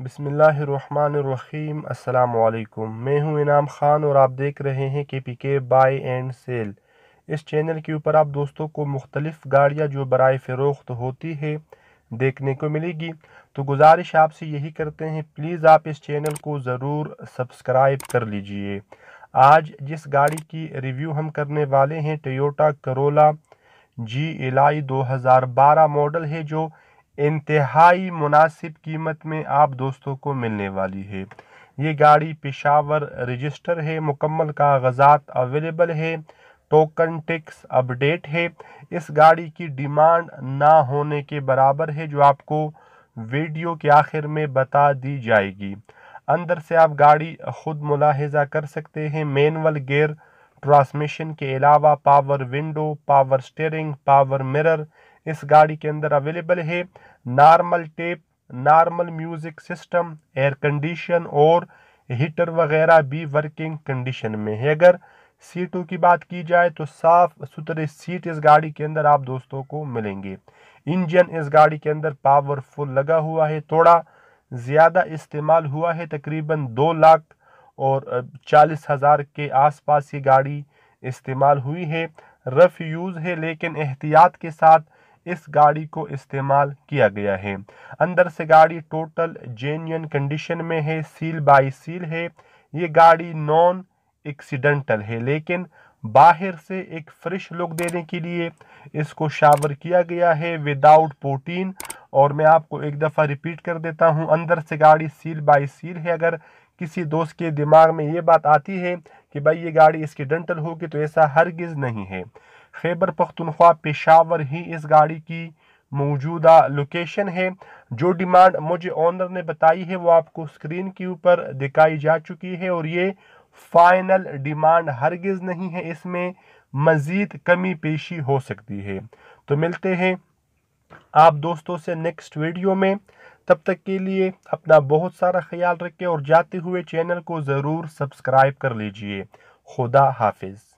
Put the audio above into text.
बसमीम् अल्लाम मैं हूं इनाम ख़ान और आप देख रहे हैं K P K buy and sell इस चैनल के ऊपर आप दोस्तों को मुख्तलिफ़ गाड़ियाँ जो बरए फ़रोख्त होती है देखने को मिलेगी तो गुजारिश आपसे यही करते हैं प्लीज़ आप इस चैनल को ज़रूर सब्सक्राइब कर लीजिए आज जिस गाड़ी की रिव्यू हम करने वाले हैं टोटा करोला जी एलाई बारह मॉडल है जो इंतहाई मुनासिब कीमत में आप दोस्तों को मिलने वाली है ये गाड़ी पेशावर रजिस्टर है मुकम्मल कागजात अवेलेबल है टोकन टिक्स अपडेट है इस गाड़ी की डिमांड ना होने के बराबर है जो आपको वीडियो के आखिर में बता दी जाएगी अंदर से आप गाड़ी ख़ुद मुलाहजा कर सकते हैं मैनुअल गेयर ट्रांसमिशन के अलावा power window power steering power mirror इस गाड़ी के अंदर अवेलेबल है normal tape normal music system air condition और हीटर वगैरह भी वर्किंग कंडीशन में है अगर सीटों की बात की जाए तो साफ़ सुथरे सीट इस गाड़ी के अंदर आप दोस्तों को मिलेंगे इंजन इस गाड़ी के अंदर पावरफुल लगा हुआ है थोड़ा ज़्यादा इस्तेमाल हुआ है तकरीबन दो लाख और चालीस हज़ार के आसपास ये गाड़ी इस्तेमाल हुई है रफ़ यूज़ है लेकिन एहतियात के साथ इस गाड़ी को इस्तेमाल किया गया है अंदर से गाड़ी टोटल जेन्यन कंडीशन में है सील बाई सील है ये गाड़ी नॉन एक्सीडेंटल है लेकिन बाहर से एक फ्रेश लुक देने के लिए इसको शावर किया गया है विदाउट प्रोटीन और मैं आपको एक दफ़ा रिपीट कर देता हूँ अंदर से गाड़ी सील बाई सील है अगर किसी दोस्त के दिमाग में ये बात आती है कि भाई ये गाड़ी इसकी डेंटल होगी तो ऐसा हरगिज़ नहीं है खैबर पख्तनख्वा पेशावर ही इस गाड़ी की मौजूदा लोकेशन है जो डिमांड मुझे ऑनर ने बताई है वो आपको स्क्रीन के ऊपर दिखाई जा चुकी है और ये फाइनल डिमांड हरगिज़ नहीं है इसमें मज़ीद कमी पेशी हो सकती है तो मिलते हैं आप दोस्तों से नेक्स्ट वीडियो में तब तक के लिए अपना बहुत सारा ख्याल रखें और जाते हुए चैनल को ज़रूर सब्सक्राइब कर लीजिए खुदा हाफिज़